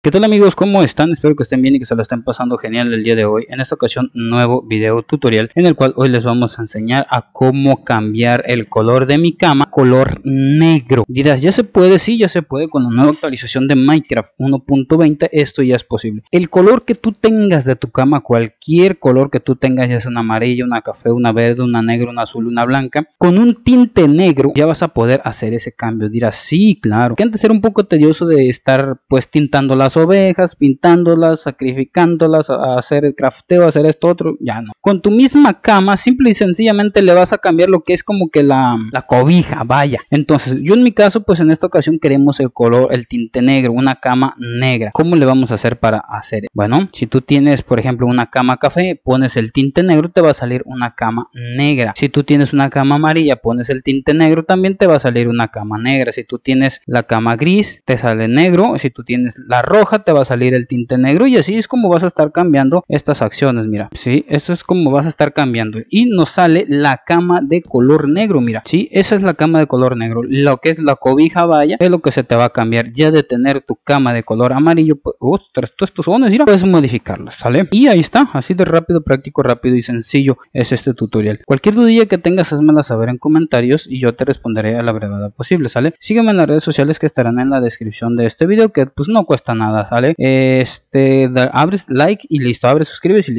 ¿Qué tal amigos? ¿Cómo están? Espero que estén bien y que se lo estén pasando genial el día de hoy. En esta ocasión, nuevo video tutorial en el cual hoy les vamos a enseñar a cómo cambiar el color de mi cama color negro. Dirás, ¿ya se puede? Sí, ya se puede con la nueva actualización de Minecraft 1.20. Esto ya es posible. El color que tú tengas de tu cama, cualquier color que tú tengas, ya sea una amarilla, una café, una verde, una negra, una azul, una blanca, con un tinte negro ya vas a poder hacer ese cambio. Dirás, sí, claro. Que antes era un poco tedioso de estar pues tintando la las ovejas, pintándolas, sacrificándolas, a hacer el crafteo, hacer esto otro, ya no. Con tu misma cama, simple y sencillamente le vas a cambiar lo que es como que la, la cobija, vaya. Entonces, yo en mi caso, pues en esta ocasión queremos el color, el tinte negro, una cama negra. ¿Cómo le vamos a hacer para hacer? Bueno, si tú tienes, por ejemplo, una cama café, pones el tinte negro, te va a salir una cama negra. Si tú tienes una cama amarilla, pones el tinte negro, también te va a salir una cama negra. Si tú tienes la cama gris, te sale negro. Si tú tienes la roja, te va a salir el tinte negro y así es como vas a estar cambiando estas acciones, mira, si Esto es como vas a estar cambiando y nos sale la cama de color negro, mira, si Esa es la cama de color negro, lo que es la cobija vaya es lo que se te va a cambiar, ya de tener tu cama de color amarillo, pues, ostras, todos estos y mira, puedes modificarlas, ¿sale? Y ahí está, así de rápido, práctico, rápido y sencillo es este tutorial. Cualquier dudilla que tengas, házmela saber en comentarios y yo te responderé a la brevedad posible, ¿sale? Sígueme en las redes sociales que estarán en la descripción de este vídeo que pues no cuesta nada nada, ¿sale? Este, abres like y listo, abres, suscribes y listo.